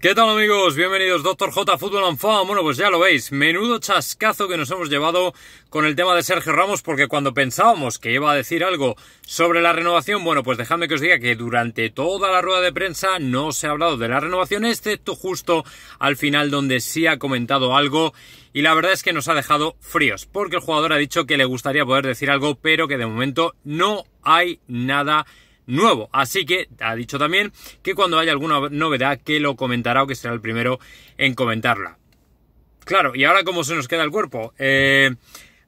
¿Qué tal amigos? Bienvenidos Doctor J Fútbol and Bueno, pues ya lo veis, menudo chascazo que nos hemos llevado con el tema de Sergio Ramos porque cuando pensábamos que iba a decir algo sobre la renovación, bueno, pues dejadme que os diga que durante toda la rueda de prensa no se ha hablado de la renovación, excepto justo al final donde sí ha comentado algo y la verdad es que nos ha dejado fríos porque el jugador ha dicho que le gustaría poder decir algo, pero que de momento no hay nada nuevo. Así que ha dicho también que cuando haya alguna novedad que lo comentará o que será el primero en comentarla. Claro, y ahora cómo se nos queda el cuerpo. Eh,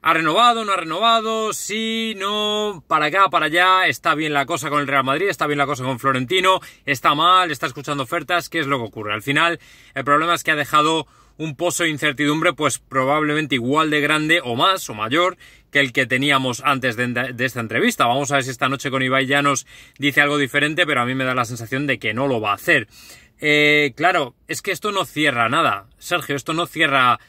¿Ha renovado? ¿No ha renovado? Sí, no, para acá, para allá. Está bien la cosa con el Real Madrid, está bien la cosa con Florentino, está mal, está escuchando ofertas. ¿Qué es lo que ocurre? Al final, el problema es que ha dejado un pozo de incertidumbre, pues probablemente igual de grande o más o mayor que el que teníamos antes de, esta entrevista. Vamos a ver si esta noche con Ibai Llanos dice algo diferente, pero a mí me da la sensación de que no lo va a hacer. Eh, claro, es que esto no cierra nada. Sergio, esto no cierra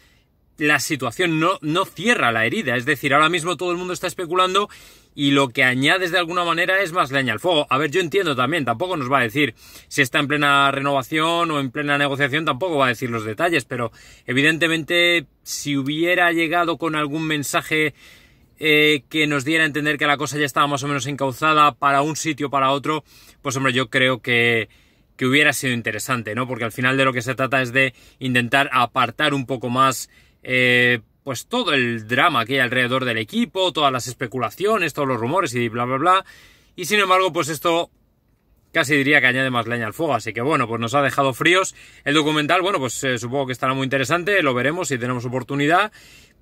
la situación no, cierra la herida. Es decir, ahora mismo todo el mundo está especulando y lo que añades de alguna manera es más leña al fuego. A ver, yo entiendo también, tampoco nos va a decir si está en plena renovación o en plena negociación, tampoco va a decir los detalles, pero evidentemente si hubiera llegado con algún mensaje eh, que nos diera a entender que la cosa ya estaba más o menos encauzada para un sitio, o para otro, pues hombre, yo creo que, que hubiera sido interesante, ¿no? Porque al final de lo que se trata es de intentar apartar un poco más eh, pues todo el drama que hay alrededor del equipo, todas las especulaciones, todos los rumores y bla, bla, bla. Y sin embargo, pues esto casi diría que añade más leña al fuego. Así que bueno, pues nos ha dejado fríos. El documental, bueno, pues eh, supongo que estará muy interesante, lo veremos si tenemos oportunidad.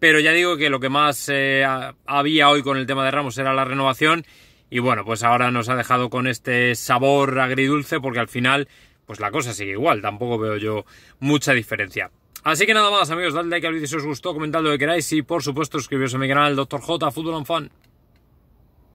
Pero ya digo que lo que más eh, había hoy con el tema de Ramos era la renovación. Y bueno, pues ahora nos ha dejado con este sabor agridulce porque al final, pues la cosa sigue igual, tampoco veo yo mucha diferencia. Así que nada más, amigos, dadle like al vídeo si os gustó, comentad lo que queráis y por supuesto suscribiros a mi canal, Dr. J, Fútbol Fan.